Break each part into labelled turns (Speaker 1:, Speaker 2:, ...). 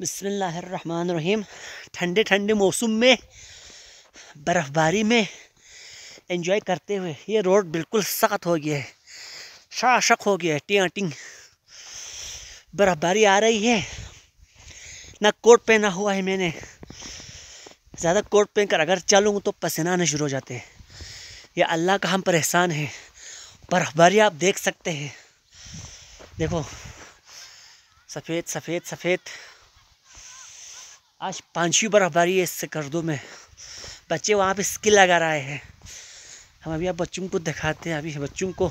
Speaker 1: बसमीम ठंडे ठंडे मौसम में बर्फ़बारी में एंजॉय करते हुए ये रोड बिल्कुल सख्त हो गया है शाशक हो गया है टियाँ टिंग बर्फ़बारी आ रही है ना कोट पहना हुआ है मैंने ज़्यादा कोट पहन कर अगर चलूँ तो पसीना आना शुरू हो जाते हैं यह अल्लाह का हम पर एहसान है बर्फ़बारी आप देख सकते हैं देखो सफ़ेद सफ़ेद सफ़ेद आज पांचवी बर्फबारी है इस कर्दों में बच्चे वहाँ पे स्किल लगा रहे हैं हम अभी आप बच्चों को दिखाते हैं अभी बच्चों को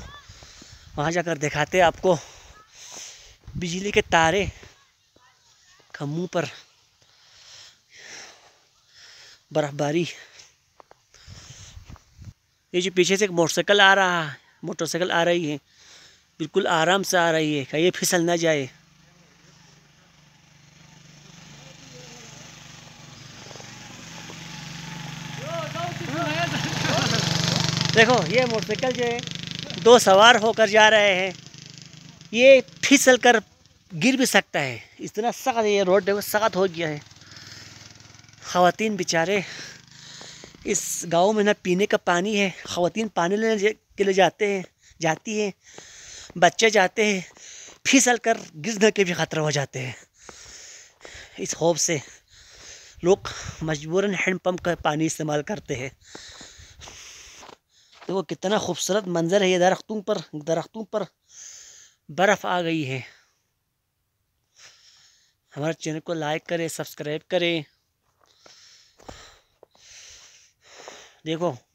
Speaker 1: वहाँ जाकर दिखाते हैं आपको बिजली के तारे खम्भों पर बर्फबारी ये जो पीछे से एक मोटरसाइकिल आ रहा है मोटरसाइकिल आ रही है बिल्कुल आराम से आ रही है कहीं फिसल ना जाए देखो ये मोटरसाइकिल जो है दो सवार होकर जा रहे हैं ये फिसल कर गिर भी सकता है इतना सख्त ये रोड देखो सख्त हो गया है ख़वान बेचारे इस गांव में ना पीने का पानी है ख़वान पानी लेने के लिए जाते हैं जाती हैं बच्चे जाते हैं फिसल कर गिरने के भी ख़तरा हो जाते हैं इस खौफ से लोग मजबूरन हैंडपम्प का पानी इस्तेमाल करते हैं देखो कितना खूबसूरत मंज़र है ये दरख्तों पर दरख्तों पर बर्फ़ आ गई है हमारे चैनल को लाइक करें सब्सक्राइब करें देखो